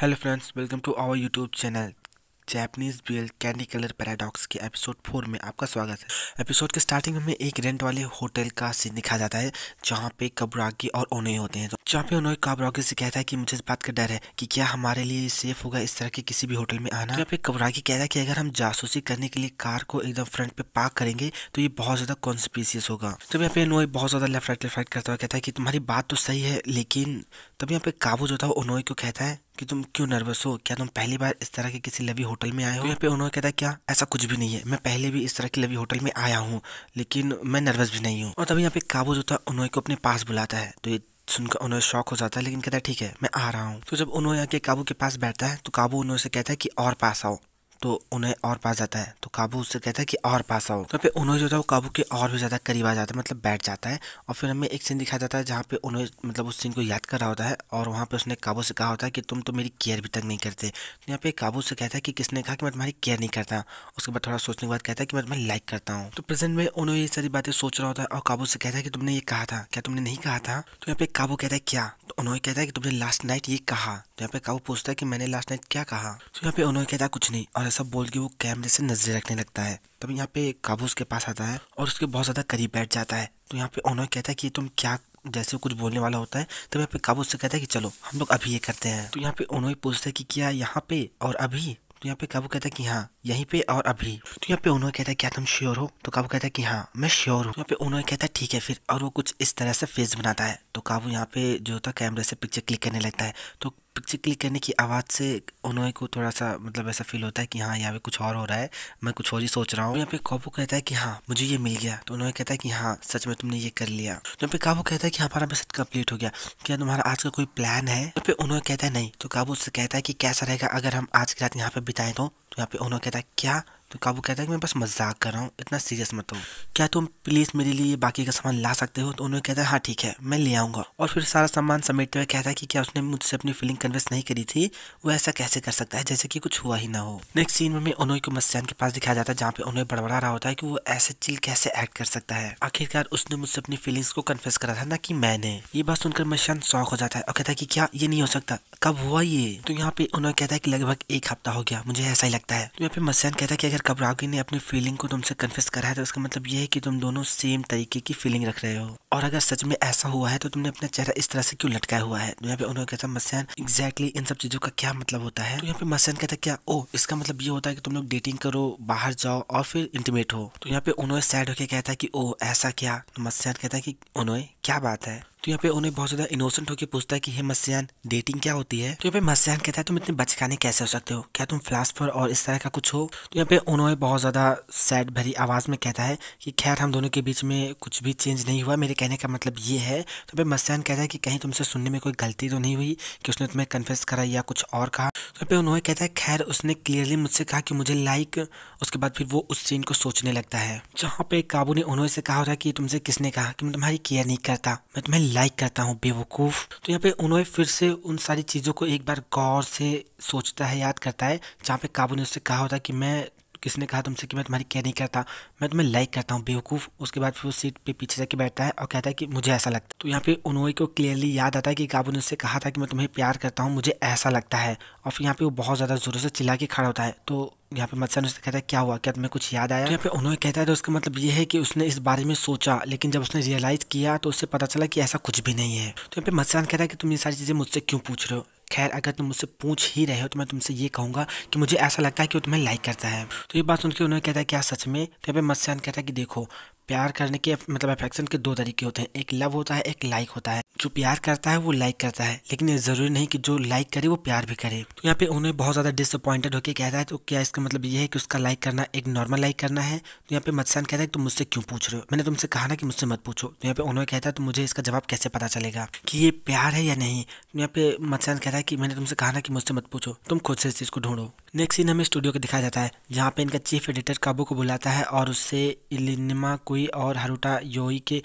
Hello friends welcome to our YouTube channel Japanese bear candy colour paradox के episode four में आपका स्वागत है एपिसोड के स्टार्टिंग में एक रेंट वाले होटल का सीन दिखा जाता है जहाँ पे कबरागी और ओनोई होते हैं तो जहाँ पे उन्होंने कबरागी से कहता है कि मुझे इस बात का डर है कि क्या हमारे लिए सेफ होगा इस तरह के किसी भी होटल में आना यहाँ पे कबरागी कहता है कि अगर हम जासूसी करने के लिए कार को एकदम फ्रंट पे पार्क करेंगे तो ये बहुत ज्यादा कॉन्सपीसियस होगा तब यहाँ पे उन्होंने बहुत ज्यादा लेफ्ट राइट लेफ्ट राइट करता हुआ कहता है कि तुम्हारी बात तो सही है लेकिन तब यहाँ पे काबू जो था उन्होंने को कहता है कि तुम क्यों नर्वस हो क्या तुम पहली बार इस तरह के किसी लवी होटल में आए हो तो यहाँ पे उन्होंने कहता क्या ऐसा कुछ भी नहीं है मैं पहले भी इस तरह के लवी होटल में आया हूँ लेकिन मैं नर्वस भी नहीं हूँ और तभी यहाँ पे काबू जो था उन्होंने को अपने पास बुलाता है तो ये सुनकर उन्हें शौक हो जाता है लेकिन कहता है ठीक है मैं आ रहा हूँ तो जब उन्होंने यहाँ के काबू के पास बैठता है तो काबू उन्होंने से कहता है कि और पास आओ तो उन्हें और पास जाता है तो काबू उससे कहता है कि और पास आओ तो फिर उन्होंने जो है वो काबू के और भी ज़्यादा करीब आ जाता है मतलब बैठ जाता है और फिर हमें एक सीन दिखाया जाता है जहाँ पे उन्हें मतलब उस सीन को याद कर रहा होता है और वहाँ पे उसने काबू से कहा होता है कि तुम तो मेरी केयर भी तक नहीं करते तो यहाँ पे काबू से कहता है कि किसने कहा कि मैं तुम्हारी केयर नहीं करता उसके बाद थोड़ा सोचने के बाद कहता है कि मैं तुम्हें लाइक करता हूँ तो प्रेजेंट में उन्होंने ये सारी बातें सोच रहा होता है और काबू से कहता है कि तुमने ये कहा था क्या तुमने नहीं कहा था तो यहाँ पे काबू कहता है क्या तो उन्होंने कहता है कि तुमने लास्ट नाइट ये कहा तो यहाँ पे काबू पूछता है कि मैंने लास्ट नाइट क्या कहा तो यहाँ पे उन्होंने कहता कुछ नहीं और ऐसा बोल के वो कैमरे से नजर रखने लगता है तब यहाँ पे काबू उसके पास आता है और उसके बहुत ज़्यादा करीब बैठ जाता है तो यहाँ पे ओनर कहता है कि तुम क्या जैसे कुछ बोलने वाला होता है तो यहाँ पे काबू उससे कहता है कि चलो हम लोग अभी ये करते हैं तो यहाँ पे उन्होंने पूछता है कि क्या यहाँ पे और अभी तो यहाँ पे काबू कहता है कि हाँ यहीं पे और अभी तो यहाँ पे उन्होंने कहता है क्या तुम श्योर हो तो काबू कहता है कि हाँ मैं श्योर हूँ यहाँ पे उन्होंने कहता है ठीक है फिर और वो कुछ इस तरह से फेस बनाता है तो काबू यहाँ पे जो होता है कैमरे से पिक्चर क्लिक करने लगता है तो पिक्चर क्लिक करने की आवाज़ से उन्होंने को थोड़ा सा मतलब ऐसा फील होता है कि हाँ यहाँ पे कुछ और हो रहा है मैं कुछ और ही सोच रहा हूँ यहाँ पे काबू कहता है कि हाँ मुझे ये मिल गया तो उन्होंने कहता है कि हाँ सच में तुमने ये कर लिया तो यहाँ पे काबू कहता है कि हमारा मैसेज कम्प्लीट हो गया क्या तुम्हारा आज का कोई प्लान है तो फिर उन्होंने कहता है नहीं तो काबू उससे कहता है कि कैसा रहेगा अगर हम आज की रात यहाँ पे बिताए तो? तो यहाँ पे उन्होंने कहता है क्या तो काबू कहता है कि मैं बस मजाक कर रहा हूँ इतना सीरियस मत हो क्या तुम प्लीज़ मेरे लिए बाकी का सामान ला सकते हो तो उन्होंने कहता है हाँ ठीक है मैं ले आऊँगा और फिर सारा सामान समेटते हुए कहता है कि क्या उसने मुझसे अपनी फीलिंग कन्वेस नहीं करी थी वो ऐसा कैसे कर सकता है जैसे कि कुछ हुआ ही ना हो नेक्स्ट सीन में उन्होंने को मस्यान के पास दिखाया जाता है जहाँ पे उन्हें बड़बड़ा रहा होता है कि वो ऐसे चिल कैसे एक्ट कर सकता है आखिरकार उसने मुझसे अपनी फीलिंग्स को कन्फेस करा था ना कि मैंने ये बात सुनकर मस्यान शौक हो जाता है और कहता है कि क्या ये नहीं हो सकता कब हुआ ये तो यहाँ पे उन्होंने कहता है कि लगभग एक हफ्ता हो गया मुझे ऐसा ही लगता है तो यहाँ पे मस्यान कहता है कि अगर अगर कबरागी ने अपनी फीलिंग को तुमसे कन्फेस करा है तो इसका मतलब यह है कि तुम दोनों सेम तरीके की फीलिंग रख रहे हो और अगर सच में ऐसा हुआ है तो तुमने अपना चेहरा इस तरह से क्यों लटकाया हुआ है तो यहाँ पे उन्होंने कहता मसैन एग्जैक्टली इन सब चीजों का क्या मतलब होता है तो यहाँ पे मसैन कहता क्या ओ इसका मतलब ये होता है कि तुम लोग डेटिंग करो बाहर जाओ और फिर इंटीमेट हो तो यहाँ पे उन्होंने सैड होकर कहता है कि ओ ऐसा क्या तो मसैन कहता है कि उन्होंने क्या बात है तो यहाँ पे उन्हें बहुत ज्यादा इनोसेंट होकर पूछता है कि हे मस्यान डेटिंग क्या होती है तो यहाँ पे मस्यान कहता है तुम इतने बचकाने कैसे हो सकते हो क्या तुम फिलासफर और इस तरह का कुछ हो तो यहाँ पे उन्होंने बहुत ज्यादा सैड भरी आवाज में कहता है कि खैर हम दोनों के बीच में कुछ भी चेंज नहीं हुआ मेरे कहने का मतलब ये है तो फिर मस्यान कहता है कि कहीं तुमसे सुनने में कोई गलती तो नहीं हुई कि उसने तुम्हें कन्फेस करा या कुछ और कहा तो फिर उन्होंने कहता है खैर उसने क्लियरली मुझसे कहा कि मुझे लाइक उसके बाद फिर वो उस सीन को सोचने लगता है जहाँ पे काबू ने उन्होंने से कहा होता है कि तुमसे किसने कहा कि मैं तुम्हारी केयर नहीं करता मैं तुम्हें लाइक करता हूँ बेवकूफ़ तो यहाँ पे उन्होंने फिर से उन सारी चीज़ों को एक बार गौर से सोचता है याद करता है जहाँ पे काबू ने उससे कहा होता है कि मैं किसने कहा तुमसे कि मैं तुम्हारी केयर नहीं करता मैं तुम्हें लाइक करता हूँ बेवकूफ़ उसके बाद फिर वो सीट पे पीछे जाके बैठता है और कहता है कि मुझे ऐसा लगता है तो यहाँ पे उन्होंने को क्लियरली याद आता है कि काबू ने उससे कहा था कि मैं तुम्हें प्यार करता हूँ मुझे ऐसा लगता है और फिर यहाँ पे वो बहुत ज़्यादा ज़ोरों से चिल्ला के खड़ा होता है तो यहाँ पे मत्सन उससे कहता है क्या हुआ क्या तुम्हें कुछ याद आया तो यहाँ पे उन्होंने कहता है तो उसका मतलब ये है कि उसने इस बारे में सोचा लेकिन जब उसने रियलाइज़ किया तो उससे पता चला कि ऐसा कुछ भी नहीं है तो यहाँ पे मत्सान कहता है कि तुम ये सारी चीज़ें मुझसे क्यों पूछ रहे हो खैर अगर तुम मुझसे पूछ ही रहे हो तो मैं तुमसे ये कहूँगा कि मुझे ऐसा लगता है कि वो तुम्हें लाइक करता है तो ये बात सुन के उन्होंने कहता है क्या सच में तो यहाँ पर मत्स्यान कहता है कि देखो प्यार करने के मतलब अफेक्शन के दो तरीके होते हैं एक लव होता है एक लाइक होता है जो प्यार करता है वो लाइक करता है लेकिन ये जरूरी नहीं कि जो लाइक करे वो प्यार भी करे तो यहाँ पे उन्हें बहुत ज्यादा डिसअपॉइंटेड होकर कहता है तो क्या इसका मतलब ये है कि उसका लाइक करना एक नॉर्मल लाइक करना है तो यहाँ पे मत्सान कहता है तुम मुझसे क्यों पूछ रहे हो मैंने तुमसे कहा ना कि मुझसे मत पूछो तो यहाँ पे उन्होंने कहता है तो मुझे इसका जवाब कैसे पता चलेगा कि ये प्यार है या नहीं तो यहाँ पे मत्सान कहता है कि मैंने तुमसे कहा ना कि मुझसे मत पूछो तुम खुद से इस चीज को ढूंढो नेक्स्ट सीन हमें स्टूडियो का दिखाया जाता है जहाँ पे इनका चीफ एडिटर काबू को बुलाता है और उससे इलिनमा कोई और हरूटा योई के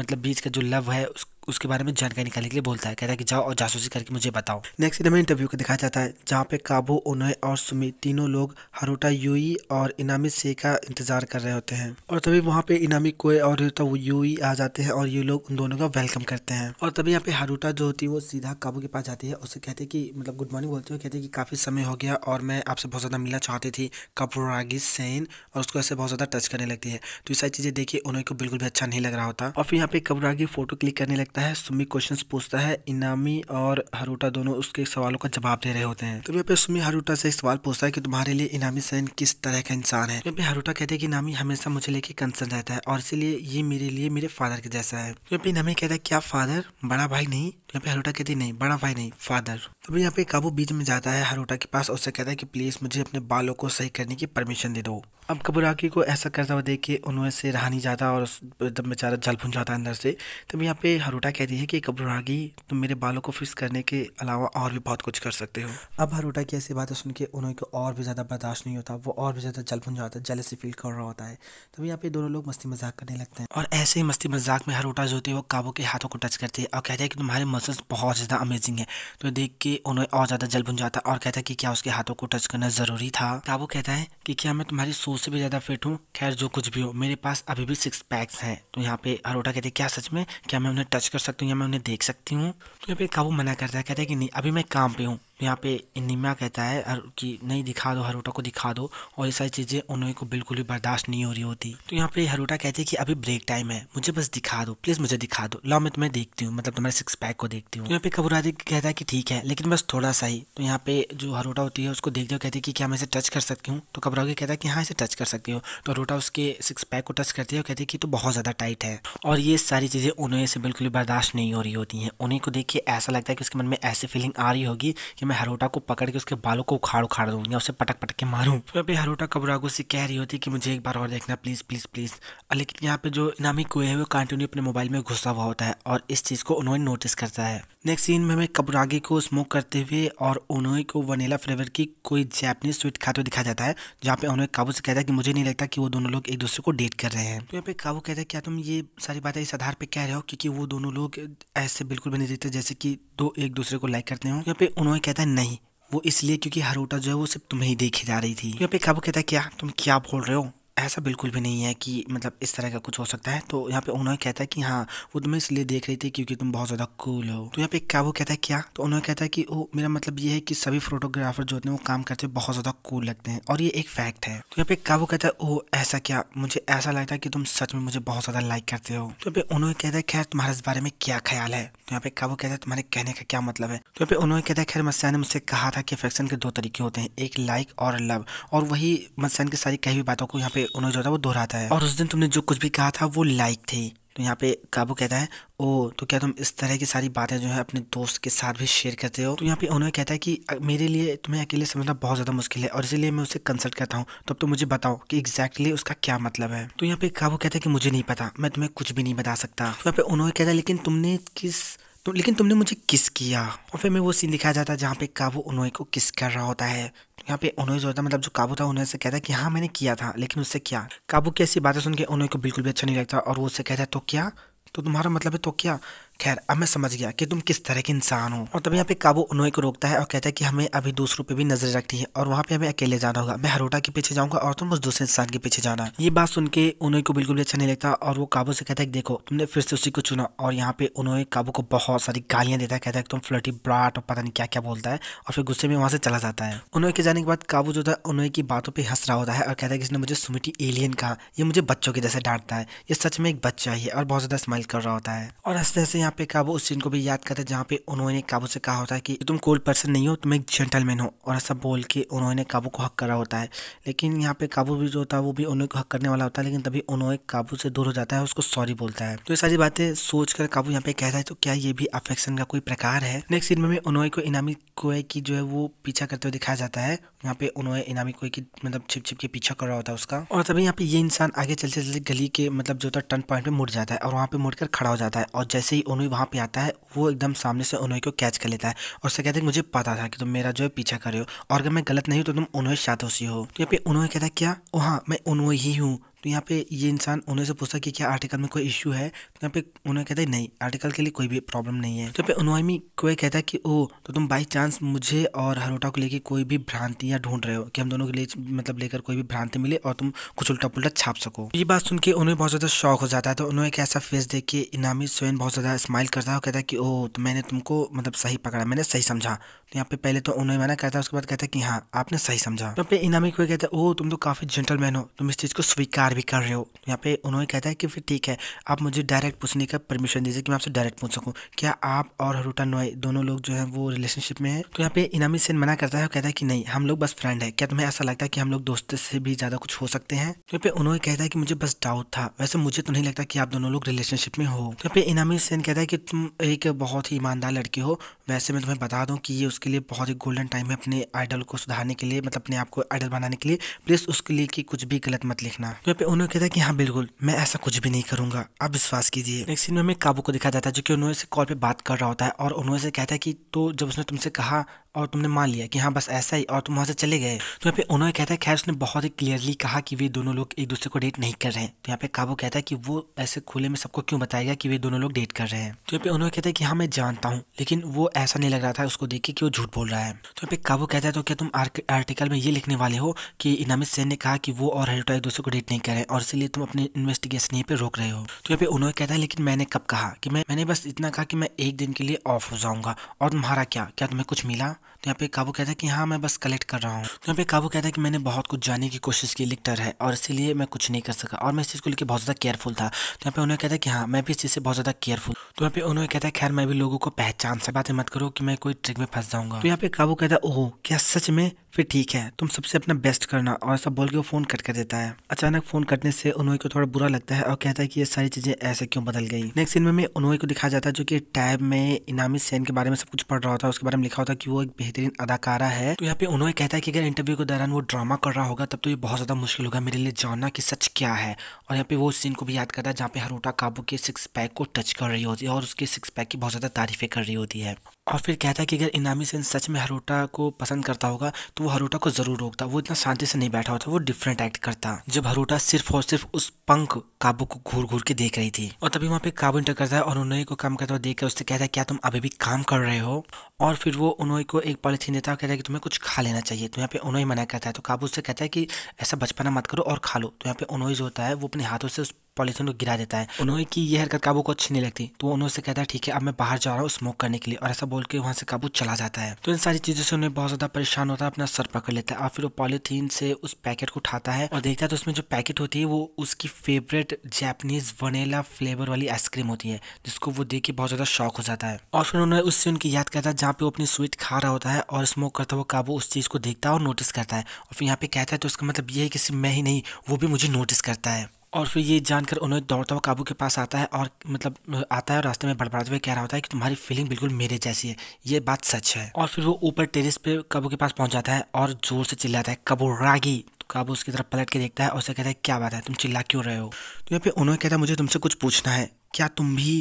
मतलब बीच का जो लव है उस उसके बारे में जानकारी निकालने के लिए बोलता है कहता है कि जाओ और जासूसी करके मुझे बताओ नेक्स्ट में इंटरव्यू को दिखाया जाता है जहाँ पे काबू ओनोय और सुमित तीनों लोग हरोटा यूई और इनामी से का इंतजार कर रहे होते हैं और तभी वहाँ पे इनामी कोए और तो यूई आ जाते हैं और ये लोग उन दोनों का वेलकम करते हैं और तभी यहाँ पे हरोटा जो होती है वो सीधा काबू के पास जाती है उसे कहते कि मतलब गुड मॉर्निंग बोलते हुए कहते कि काफ़ी समय हो गया और मैं आपसे बहुत ज़्यादा मिलना चाहती थी कपूरागी सैन और उसको ऐसे बहुत ज़्यादा टच करने लगती है तो ये सारी चीज़ें देखिए उन्हें को बिल्कुल भी अच्छा नहीं लग रहा होता और फिर यहाँ पे कपूरागी फोटो क्लिक करने लगता करता है सुमी क्वेश्चन पूछता है इनामी और हरूटा दोनों उसके सवालों का जवाब दे रहे होते हैं तो यहाँ पे सुमी हरूटा से एक सवाल पूछता है कि तुम्हारे लिए इनामी सैन किस तरह का इंसान है यहाँ पे हरोटा कहते हैं कि इनामी हमेशा मुझे लेके कंसर्न रहता है और इसीलिए ये मेरे लिए मेरे फादर के जैसा है यहाँ पे इनामी कहता है क्या फादर बड़ा भाई नहीं तो यहाँ पे हरूटा कहती नहीं बड़ा भाई नहीं फादर तो यहाँ पे काबू बीच में जाता है हरूटा के पास उससे कहता है कि प्लीज मुझे अपने बालों को सही करने की परमिशन दे दो अब कबूराकी को ऐसा करता हुआ देख के उनमें से रहा नहीं जाता और जब बेचारा जल भुन जाता है अंदर से तब यहाँ पे हरोटा कहती है कि घबरागी तुम मेरे बालों को फिक्स करने के अलावा और भी बहुत कुछ कर सकते हो अब हरोटा की ऐसी बातें सुन के उन्हें को और भी ज़्यादा बर्दाश्त नहीं होता वो और भी ज़्यादा जल भुन जाता है जल से फील कर रहा होता है तब यहाँ पे दोनों लोग मस्ती मजाक करने लगते हैं और ऐसे ही मस्ती मजाक में हरोटा जो होती है वो काबू के हाथों को टच करती है और कहते हैं कि तुम्हारे मसल्स बहुत ज़्यादा अमेजिंग है तो देख के उन्हें और ज़्यादा जल भुन जाता है और कहता है कि क्या उसके हाथों को टच करना ज़रूरी था काबू कहता है कि क्या मैं तुम्हारी सोच मुझसे भी ज़्यादा फिट हूँ खैर जो कुछ भी हो मेरे पास अभी भी सिक्स पैक्स हैं तो यहाँ पे अरोटा कहते क्या सच में क्या मैं उन्हें टच कर सकती हूँ या मैं उन्हें देख सकती हूँ तो यहाँ पे काबू मना करता है कहता है कि नहीं अभी मैं काम पे हूँ यहाँ पे निम्या कहता है कि नहीं दिखा दो हरोटा को दिखा दो और ये सारी चीज़ें उन्हें को बिल्कुल भी बर्दाश्त नहीं हो रही होती तो यहाँ पे हरोटा कहते है कि अभी ब्रेक टाइम है मुझे बस दिखा दो प्लीज़ मुझे दिखा दो लाओ मैं तुम्हें देखती हूँ मतलब तुम्हारे सिक्स पैक को देखती हूँ तो यहाँ पे कबूरादी कहता है कि ठीक है लेकिन बस थोड़ा सा ही तो यहाँ पे जो हरोटा होती है उसको देखते हो कहती है कि क्या मैं इसे टच कर सकती हूँ तो कबरादी कहता है कि हाँ इसे टच कर सकती हो तो हरोटा उसके सिक्स पैक को टच करती है और कहती है कि तो बहुत ज़्यादा टाइट है और ये सारी चीज़ें उन्हें से बिल्कुल भी बर्दाश्त नहीं हो रही होती हैं उन्हीं को देख के ऐसा लगता है कि उसके मन में ऐसी फीलिंग आ रही होगी कि मैं हरोटा को पकड़ के उसके बालों को उखाड़ उखाड़ दूँ या उसे पटक पटक के मारूँ तो पे हरोटा कबरागो से कह रही होती कि मुझे एक बार और देखना प्लीज़ प्लीज़ प्लीज़ लेकिन यहाँ पे जो इनामी कुएँ है वो कंटिन्यू अपने मोबाइल में घुसा हुआ होता है और इस चीज़ को उन्होंने नोटिस करता है नेक्स्ट सीन में हमें कबरागी को स्मोक करते हुए और उन्होंने को वनीला फ्लेवर की कोई जैपनीज स्वीट खाते हुए दिखाया जाता है जहाँ पे उन्होंने काबू से कहता है कि मुझे नहीं लगता कि वो दोनों लोग एक दूसरे को डेट कर रहे हैं तो यहाँ पे काबू कहता है क्या तुम ये सारी बातें इस आधार पर कह रहे हो क्योंकि वो दोनों लोग ऐसे बिल्कुल भी नहीं देखते जैसे कि दो एक दूसरे को लाइक करते हो यहाँ पे उन्होंने कहता है नहीं वो इसलिए क्योंकि हरोटा जो है वो सिर्फ तुम्हें ही देखी जा रही थी तो यहाँ पे काबू कहता है क्या तुम क्या बोल रहे हो ऐसा बिल्कुल भी नहीं है कि मतलब इस तरह का कुछ हो सकता है तो यहाँ पे उन्होंने कहता है कि हाँ वो तुम्हें इसलिए देख रही थी क्योंकि तुम बहुत ज़्यादा कूल हो तो यहाँ पे क्या वो कहता है क्या तो उन्होंने कहता है कि वो मेरा मतलब ये है कि सभी फोटोग्राफर जो होते हैं वो काम करते हुए बहुत ज़्यादा कूल लगते हैं और ये एक फैक्ट है तो यहाँ पे काबू कहता है ओ ऐसा क्या मुझे ऐसा लगता है कि तुम सच में मुझे बहुत ज़्यादा लाइक करते हो तो यहाँ पे उन्होंने कहता है खैर तुम्हारे इस बारे में क्या ख्याल है तो यहाँ पे काबू कहता है तुम्हारे कहने का क्या मतलब है तो यहाँ पे उन्होंने कहता है खैर मस्या ने मुझसे कहा था कि अफेक्शन के दो तरीके होते हैं एक लाइक और लव और वही मस्यान की सारी कही हुई बातों को यहाँ पे उन्होंने जो था वो दोहराता है और उस दिन तुमने जो कुछ भी कहा था वो लाइक थी तो यहाँ पे काबू कहता है ओ तो क्या तुम इस तरह की सारी बातें जो है अपने दोस्त के साथ भी शेयर करते हो तो यहाँ पे उन्होंने कहता है कि मेरे लिए तुम्हें अकेले समझना बहुत ज़्यादा मुश्किल है और इसलिए मैं उसे कंसल्ट करता हूँ तब तो, तो मुझे बताओ कि एग्जैक्टली उसका क्या मतलब है तो यहाँ पे काबू कहता है कि मुझे नहीं पता मैं तुम्हें कुछ भी नहीं बता सकता तो यहाँ पे उन्होंने कहता है लेकिन तुमने किस तो लेकिन तुमने मुझे किस किया और फिर मैं वो सीन दिखाया जाता है जहाँ पे काबू उन्होंने को किस कर रहा होता है तो यहाँ पे उन्होंने जो होता मतलब जो काबू था उन्होंने से कहता है कि हाँ मैंने किया था लेकिन उससे क्या काबू की ऐसी बातें सुन के उन्होंने को बिल्कुल भी अच्छा नहीं लगता और वो उससे कहता है तो क्या तो तुम्हारा मतलब है तो क्या खैर अब मैं समझ गया कि तुम किस तरह के इंसान हो और तब यहाँ पे काबू उन्होंने को रोकता है और कहता है कि हमें अभी दूसरों पे भी नजर रखनी है और वहाँ पे हमें अकेले जाना होगा मैं हरोटा के पीछे जाऊंगा और तुम उस दूसरे इंसान के पीछे जाना ये बात सुन के उन्होंने को बिल्कुल भी अच्छा नहीं लगता और वो काबू से कहता है देखो तुमने फिर से उसी को चुना और यहाँ पे उन्होंने काबू को बहुत सारी गालियां देता है कहता है तुम फ्लटी ब्राट और पता नहीं क्या क्या बोलता है और फिर गुस्से में वहाँ से चला जाता है उन्होंने के जाने के बाद काबू जो था उन्होंने की बातों पर हंस रहा होता है और कहता है कि इसने मुझे सुमिटी एलियन कहा ये मुझे बच्चों के जैसे डांटता है ये सच में एक बच्चा ही है और बहुत ज्यादा स्माइल कर रहा होता है और हंसते हंसते यहाँ पे काबू उस सीन को भी याद करता है जहाँ पे उन्होंने काबू से कहा होता है कि तुम कोल्ड पर्सन नहीं हो तुम एक जेंटलमैन हो और ऐसा बोल के उन्होंने काबू को हक करा होता है लेकिन यहाँ पे काबू भी जो होता है वो भी उन्होंने हक करने वाला होता है लेकिन तभी उन्होंने काबू से दूर हो जाता है उसको सॉरी बोलता है तो ये सारी बातें सोच कर काबू यहाँ पे कहता है तो क्या ये भी अफेक्शन का कोई प्रकार है नेक्स्ट सीन में उन्होंने को इनामी कोय की जो है वो पीछा करते हुए दिखाया जाता है यहाँ पे उन्होंने इनामी कोई की मतलब छिप छिप के पीछा कर रहा होता है उसका और तभी यहाँ पे ये इंसान आगे चलते चलते गली के मतलब जो होता है टर्न पॉइंट पे मुड़ जाता है और वहाँ पे मुड़कर खड़ा हो जाता है और जैसे ही उन्हें वहाँ पे आता है वो एकदम सामने से उन्हें को कैच कर लेता है और उससे कहते हैं मुझे पता था कि तुम मेरा जो है पीछा करे हो और अगर मैं गलत नहीं हूँ तो तुम उन्हें शातोशी हो तो यहाँ पे उन्होंने कहता है क्या ओ हाँ मैं उन्होंने ही हूँ तो यहाँ पे ये इंसान उन्हें से पूछता कि क्या आर्टिकल में कोई इशू है यहाँ पे उन्होंने कहता है नहीं आर्टिकल के लिए कोई भी प्रॉब्लम नहीं है तो पे उन्होंने कोई कहता है कि ओ तो तुम बाई चांस मुझे और हरोटा को लेके कोई भी भ्रांतियाँ ढूंढ रहे हो कि हम दोनों के लिए मतलब लेकर कोई भी भ्रांति मिले और तुम कुछ उल्टा पुल्टा छाप सको ये बात सुन के उन्हें बहुत ज़्यादा शौक हो जाता है तो उन्हें एक ऐसा फेस देख के इनामी स्वयं बहुत ज़्यादा स्माइल करता है और कहता है कि ओ तो मैंने तुमको मतलब सही पकड़ा मैंने सही समझा तो यहाँ पे पहले तो उन्होंने मना कहता है उसके बाद कहता है कि हाँ आपने सही समझा तो पे इनामी को कहता है ओ तुम तो काफ़ी जेंटलमैन हो तुम इस चीज़ को स्वीकार भी कर रहे हो तो यहाँ पे उन्होंने कहता है कि फिर ठीक है आप मुझे डायरेक्ट डायरेक्ट पूछने का परमिशन दीजिए कि मैं आपसे डायरेक्ट पूछ सकूँ क्या आप और हरूटा नोए दोनों लोग जो है वो रिलेशनशिप में है तो यहाँ पे इनामी सेन मना करता है और कहता है कि नहीं हम लोग बस फ्रेंड है क्या तुम्हें ऐसा लगता है कि हम लोग दोस्त से भी ज्यादा कुछ हो सकते हैं तो यहाँ पे उन्होंने कहता है कि मुझे बस डाउट था वैसे मुझे तो नहीं लगता कि आप दोनों लोग रिलेशनशिप में हो तो यहाँ पे इनामी सेन कहता है कि तुम एक बहुत ही ईमानदार लड़की हो वैसे मैं तुम्हें बता दूं कि ये उसके लिए बहुत ही गोल्डन टाइम है अपने आइडल को सुधारने के लिए मतलब अपने आप को आइडल बनाने के लिए प्लीज उसके लिए कि कुछ भी गलत मत लिखना तो यहाँ पे उन्होंने कहता है कि हाँ बिल्कुल मैं ऐसा कुछ भी नहीं करूंगा अब विश्वास कीजिए नेक्स्ट सीन में हमें काबू को दिखाया जाता है जो कि उन्होंने से कॉल पे बात कर रहा होता है और उन्होंने से कहता है कि तो जब उसने तुमसे कहा और तुमने मान लिया कि हाँ बस ऐसा ही और तुम वहाँ से चले गए तो यहाँ पे उन्होंने कहता है खैर उसने बहुत ही क्लियरली कहा कि वे दोनों लोग एक दूसरे को डेट नहीं कर रहे हैं तो यहाँ पे काबू कहता है कि वो ऐसे खुले में सबको क्यों बताएगा कि वे दोनों लोग डेट कर रहे हैं तो यहाँ पे उन्होंने कहता है कि हाँ मैं जानता हूँ लेकिन वो ऐसा नहीं लग रहा था उसको देख के कि वो झूठ बोल रहा है तो यहाँ पे काबू कहता है तो क्या तुम आर्टिकल में ये लिखने वाले हो कि इनामित सेन ने कहा कि वो और हेल्टो एक दूसरे को डेट नहीं कर रहे और इसलिए तुम अपने इन्वेस्टिगेशन यहीं पे रोक रहे हो तो यहाँ पे उन्होंने कहता है लेकिन मैंने कब कहा कि मैं मैंने बस इतना कहा कि मैं एक दिन के लिए ऑफ हो जाऊंगा और तुम्हारा क्या क्या तुम्हें कुछ मिला तो यहाँ पे काबू कहता है कि हाँ मैं बस कलेक्ट कर रहा हूँ तो यहाँ पे काबू कहता है कि मैंने बहुत कुछ जाने की कोशिश की लिक्टर है और इसीलिए मैं कुछ नहीं कर सका और मैं इस चीज़ को लेकर बहुत ज़्यादा केयरफुल था तो यहाँ पे उन्होंने कहता है कि हाँ मैं भी इस चीज़ से बहुत ज़्यादा केयरफुल तो यहाँ पे उन्होंने कहता है खैर मैं भी लोगों को पहचान से बातें मत करो कि मैं कोई ट्रिक में फंस जाऊँगा तो यहाँ पे काबू कहता है ओह क्या सच में फिर ठीक है तुम सबसे अपना बेस्ट करना और सब बोल के वो फ़ोन कट कर देता है अचानक फ़ोन कटने से उन्होंने को थोड़ा बुरा लगता है और कहता है कि ये सारी चीज़ें ऐसे क्यों बदल गई नेक्स्ट सीन में उन्होंने को दिखाया जाता है जो कि टैब में इनामी सैन के बारे में सब कुछ पढ़ रहा होता है उसके बारे में लिखा होता है कि वो एक बेहतरीन अदाकारा है तो यहाँ पे उन्होंने कहता है कि अगर इंटरव्यू के दौरान वो ड्रामा कर रहा होगा तब तो ये बहुत ज़्यादा मुश्किल होगा मेरे लिए जानना कि सच क्या है और यहाँ पे वो सीन को भी याद करता है जहाँ पे हरोटा काबू के सिक्स पैक को टच कर रही होती है और उसके सिक्स पैक की बहुत ज़्यादा तारीफें कर रही होती है और फिर कहता है कि अगर इनामी सेन सच में हरोटा को पसंद करता होगा तो वो हरोटा को ज़रूर रोकता वो इतना शांति से नहीं बैठा होता वो डिफरेंट एक्ट करता जब हरोटा सिर्फ और सिर्फ उस पंख काबू को घूर घूर के देख रही थी और तभी वहाँ पे काबू इंटर करता है और उन्होंने को काम करता हुआ देख कर उससे कहता है क्या तुम अभी भी काम कर रहे हो और फिर वो उन्होंने को एक पॉलिथीन देता है कहता है कि तुम्हें कुछ खा लेना चाहिए तो यहाँ पे उन्होंने मना करता है तो काबू उससे कहता है कि ऐसा बचपना मत करो और खा लो तो यहाँ पे उन्होंने जो होता है वो अपने हाथों से उस पॉलीथिन को गिरा देता है उन्होंने की यह हरकत काबू को अच्छी नहीं लगती तो उन्होंने से कहता है ठीक है अब मैं बाहर जा रहा हूँ स्मोक करने के लिए और ऐसा बोल के वहाँ से काबू चला जाता है तो इन सारी चीज़ों से उन्हें बहुत ज़्यादा परेशान होता है अपना सर पकड़ लेता है और फिर वो पॉलिथीन से उस पैकेट को उठाता है और देखता है तो उसमें जो पैकेट होती है वो उसकी फेवरेट जैपनीज वनेला फ्लेवर वाली आइसक्रीम होती है जिसको वो देख के बहुत ज़्यादा शौक हो जाता है और फिर उन्होंने उससे उनकी याद करता है जहाँ पे वो अपनी स्वीट खा रहा होता है और स्मोक करता वो काबू उस चीज़ को देखता है और नोटिस करता है और फिर यहाँ पे कहता है तो उसका मतलब ये है कि सिर्फ मैं ही नहीं वो भी मुझे नोटिस करता है और फिर ये जानकर उन्हें दौड़ता हुआ काबू के पास आता है और मतलब आता है और रास्ते में बड़बड़ाते हुए कह रहा होता है कि तुम्हारी फीलिंग बिल्कुल मेरे जैसी है ये बात सच है और फिर वो ऊपर टेरिस पे काबू के पास पहुंच जाता है और जोर से चिल्लाता है कबू रागी तो काबू उसकी तरफ पलट के देखता है और उसे कहता है क्या बात है तुम चिल्ला क्यों रहे हो तो यहाँ पे उन्होंने कहता है मुझे तुमसे कुछ पूछना है क्या तुम भी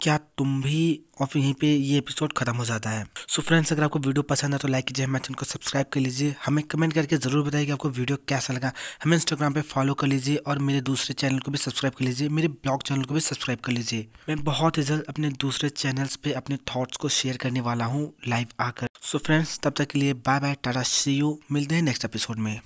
क्या तुम भी और यहीं पे ये एपिसोड खत्म हो जाता है सो so फ्रेंड्स अगर आपको वीडियो पसंद है तो लाइक कीजिए हमारे चैनल को सब्सक्राइब कर लीजिए हमें कमेंट करके ज़रूर बताइए कि आपको वीडियो कैसा लगा हमें इंस्टाग्राम पे फॉलो कर लीजिए और मेरे दूसरे चैनल को भी सब्सक्राइब कर लीजिए मेरे ब्लॉग चैनल को भी सब्सक्राइब कर लीजिए मैं बहुत ही जल्द अपने दूसरे चैनल्स पर अपने थाट्स को शेयर करने वाला हूँ लाइव आकर सो so फ्रेंड्स तब तक के लिए bye bye tata see you मिलते हैं नेक्स्ट एपिसोड में